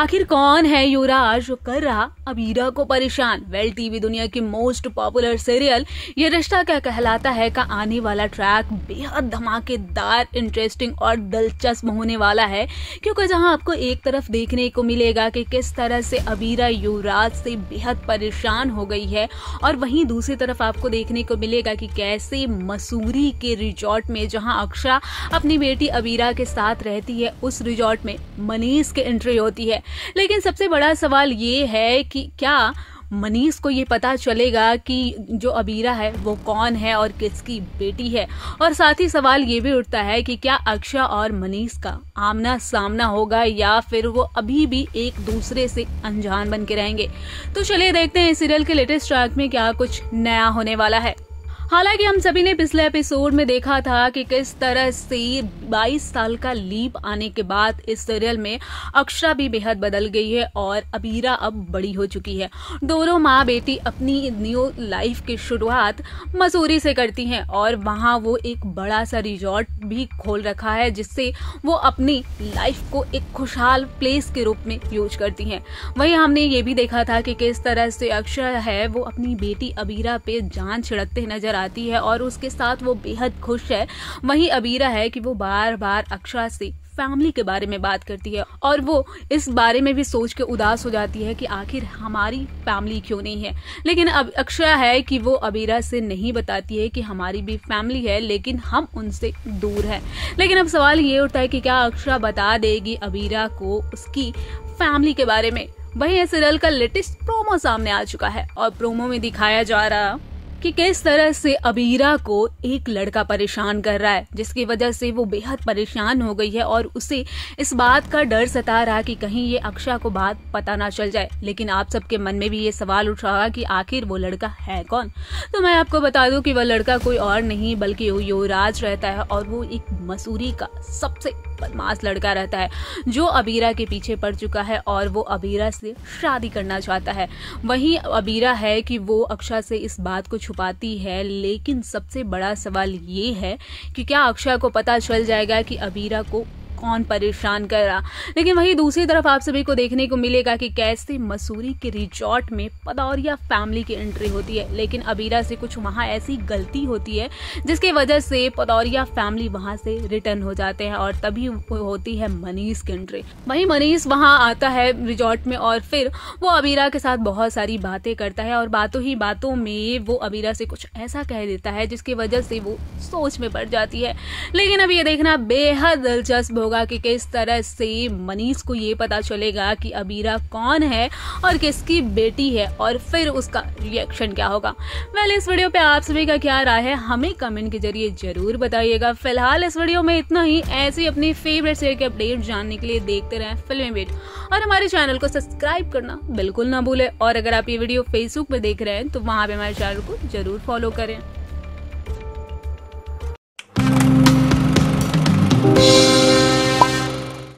आखिर कौन है युवराज जो कर रहा अबीरा को परेशान वेल टीवी दुनिया की मोस्ट पॉपुलर सीरियल ये रिश्ता क्या कहलाता है का आने वाला ट्रैक बेहद धमाकेदार इंटरेस्टिंग और दिलचस्प होने वाला है क्योंकि जहां आपको एक तरफ देखने को मिलेगा कि किस तरह से अबीरा युवराज से बेहद परेशान हो गई है और वहीं दूसरी तरफ आपको देखने को मिलेगा कि कैसे मसूरी के रिजॉर्ट में जहां अक्षरा अपनी बेटी अबीरा के साथ रहती है उस रिजॉर्ट में मनीष की एंट्री होती है लेकिन सबसे बड़ा सवाल ये है कि क्या मनीष को ये पता चलेगा कि जो अबीरा है वो कौन है और किसकी बेटी है और साथ ही सवाल ये भी उठता है कि क्या अक्षय और मनीष का आमना सामना होगा या फिर वो अभी भी एक दूसरे से अनजान बन के रहेंगे तो चलिए देखते हैं सीरियल के लेटेस्ट ट्रैक में क्या कुछ नया होने वाला है हालांकि हम सभी ने पिछले एपिसोड में देखा था कि किस तरह से 22 साल का लीप आने के बाद इस सीरियल में अक्षरा भी बेहद बदल गई है और अबीरा अब बड़ी हो चुकी है दोनों माँ बेटी अपनी न्यू लाइफ की शुरुआत मसूरी से करती हैं और वहाँ वो एक बड़ा सा रिजॉर्ट भी खोल रखा है जिससे वो अपनी लाइफ को एक खुशहाल प्लेस के रूप में यूज करती हैं वहीं हमने ये भी देखा था कि किस तरह से अक्षरा है वो अपनी बेटी अबीरा पे जान छिड़कते नजर आ आती है और उसके साथ वो बेहद खुश है वहीं अबीरा है कि वो बार बार अक्षरा से फैमिली के बारे में बात करती है और वो इस बारे में भी सोच के उदास हो जाती है कि आखिर हमारी फैमिली क्यों नहीं है लेकिन अब अक्षरा है कि वो अबीरा से नहीं बताती है कि हमारी भी फैमिली है लेकिन हम उनसे दूर हैं लेकिन अब सवाल ये उठता है कि क्या अक्षरा बता देगी अबीरा को उसकी फैमिली के बारे में वही सीरियल का लेटेस्ट प्रोमो सामने आ चुका है और प्रोमो में दिखाया जा रहा कि किस तरह से अबीरा को एक लड़का परेशान कर रहा है जिसकी वजह से वो बेहद परेशान हो गई है और उसे इस बात का डर सता रहा कि कहीं ये अक्षय को बात पता ना चल जाए लेकिन आप सबके मन में भी ये सवाल उठ रहा कि आखिर वो लड़का है कौन तो मैं आपको बता दूं कि वह लड़का कोई और नहीं बल्कि वो युवराज रहता है और वो एक मसूरी का सबसे बदमाश लड़का रहता है जो अबीरा के पीछे पड़ चुका है और वो अबीरा से शादी करना चाहता है वहीं अबीरा है कि वो अक्षय से इस बात को छुपाती है लेकिन सबसे बड़ा सवाल ये है कि क्या अक्षय को पता चल जाएगा कि अबीरा को कौन परेशान कर रहा लेकिन वहीं दूसरी तरफ आप सभी को देखने को मिलेगा कि कैसे मसूरी के रिजॉर्ट में पदौरिया फैमिली की एंट्री होती है लेकिन अबीरा से कुछ वहाँ ऐसी गलती होती है जिसकी वजह से पदौरिया फैमिली वहाँ से रिटर्न हो जाते हैं और तभी होती है मनीष की एंट्री वहीं मनीष वहाँ आता है रिजॉर्ट में और फिर वो अबीरा के साथ बहुत सारी बातें करता है और बातों ही बातों में वो अबीरा से कुछ ऐसा कह देता है जिसकी वजह से वो सोच में पड़ जाती है लेकिन अब ये देखना बेहद दिलचस्प होगा होगा कि किस तरह से मनीष को ये पता चलेगा कि अबीरा कौन है और किसकी बेटी है और फिर उसका रिएक्शन क्या होगा वेल इस वीडियो पे आप सभी का क्या राय है हमें कमेंट के जरिए जरूर बताइएगा फिलहाल इस वीडियो में इतना ही ऐसी अपनी फेवरेट शेयर के अपडेट जानने के लिए देखते रहें फिल्म बेट और हमारे चैनल को सब्सक्राइब करना बिल्कुल ना भूलें और अगर आप ये वीडियो फेसबुक पर देख रहे हैं तो वहाँ पे हमारे चैनल को जरूर फॉलो करें